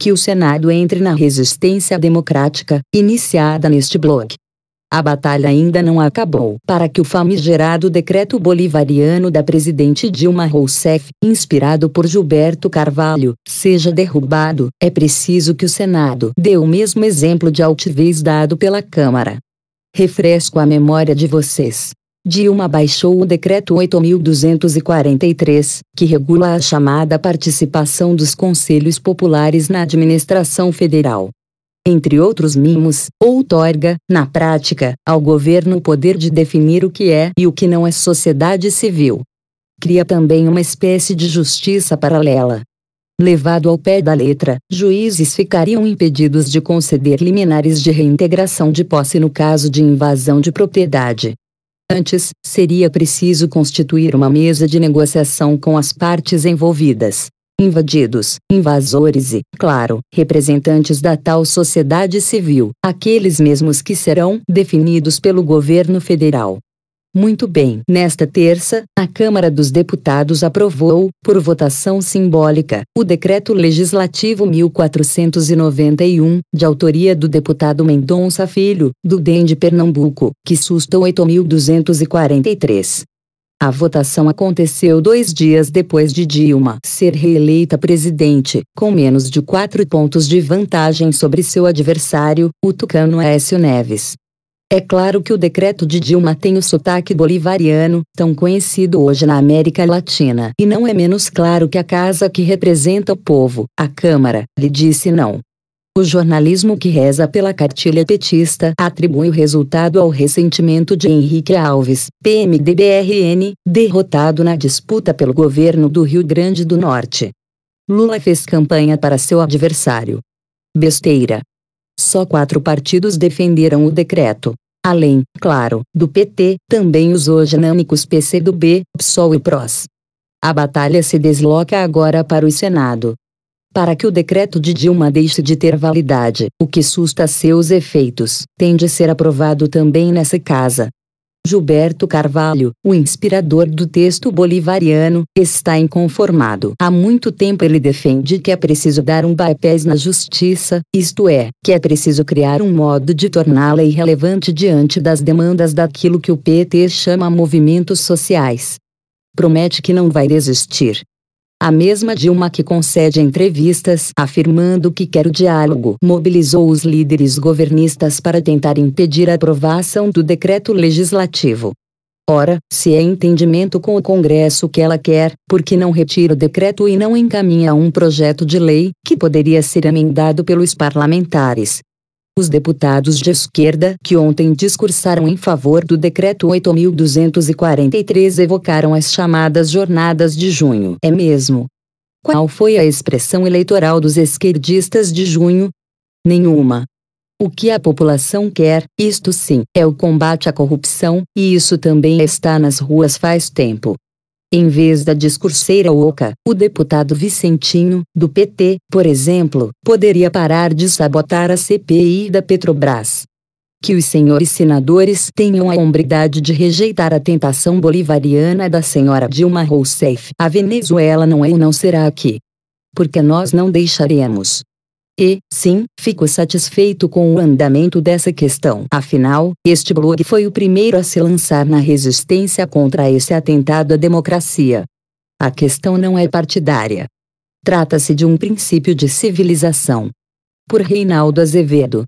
que o Senado entre na resistência democrática, iniciada neste bloco. A batalha ainda não acabou para que o famigerado decreto bolivariano da presidente Dilma Rousseff, inspirado por Gilberto Carvalho, seja derrubado, é preciso que o Senado dê o mesmo exemplo de altivez dado pela Câmara. Refresco a memória de vocês. Dilma baixou o Decreto 8.243, que regula a chamada participação dos conselhos populares na administração federal. Entre outros mimos, outorga, na prática, ao governo o poder de definir o que é e o que não é sociedade civil. Cria também uma espécie de justiça paralela, Levado ao pé da letra, juízes ficariam impedidos de conceder liminares de reintegração de posse no caso de invasão de propriedade. Antes, seria preciso constituir uma mesa de negociação com as partes envolvidas, invadidos, invasores e, claro, representantes da tal sociedade civil, aqueles mesmos que serão definidos pelo governo federal. Muito bem. Nesta terça, a Câmara dos Deputados aprovou, por votação simbólica, o Decreto Legislativo 1491, de autoria do deputado Mendonça Filho, do DEM de Pernambuco, que susta 8.243. A votação aconteceu dois dias depois de Dilma ser reeleita presidente, com menos de quatro pontos de vantagem sobre seu adversário, o tucano Aécio Neves. É claro que o decreto de Dilma tem o sotaque bolivariano, tão conhecido hoje na América Latina, e não é menos claro que a casa que representa o povo, a Câmara, lhe disse não. O jornalismo que reza pela cartilha petista atribui o resultado ao ressentimento de Henrique Alves, PMDBRN, derrotado na disputa pelo governo do Rio Grande do Norte. Lula fez campanha para seu adversário. Besteira. Só quatro partidos defenderam o decreto. Além, claro, do PT, também os hoje do PCdoB, PSOL e PROS. A batalha se desloca agora para o Senado. Para que o decreto de Dilma deixe de ter validade, o que susta seus efeitos, tem de ser aprovado também nessa casa, Gilberto Carvalho, o inspirador do texto bolivariano, está inconformado. Há muito tempo ele defende que é preciso dar um bypass na justiça, isto é, que é preciso criar um modo de torná-la irrelevante diante das demandas daquilo que o PT chama movimentos sociais. Promete que não vai desistir, a mesma Dilma que concede entrevistas afirmando que quer o diálogo mobilizou os líderes governistas para tentar impedir a aprovação do decreto legislativo. Ora, se é entendimento com o Congresso que ela quer, por que não retira o decreto e não encaminha um projeto de lei, que poderia ser emendado pelos parlamentares, os deputados de esquerda que ontem discursaram em favor do decreto 8.243 evocaram as chamadas jornadas de junho. É mesmo? Qual foi a expressão eleitoral dos esquerdistas de junho? Nenhuma. O que a população quer, isto sim, é o combate à corrupção, e isso também está nas ruas faz tempo. Em vez da discurseira oca, o deputado Vicentino, do PT, por exemplo, poderia parar de sabotar a CPI da Petrobras. Que os senhores senadores tenham a hombridade de rejeitar a tentação bolivariana da senhora Dilma Rousseff. A Venezuela não é e não será aqui. Porque nós não deixaremos. E, sim, fico satisfeito com o andamento dessa questão. Afinal, este blog foi o primeiro a se lançar na resistência contra esse atentado à democracia. A questão não é partidária. Trata-se de um princípio de civilização. Por Reinaldo Azevedo.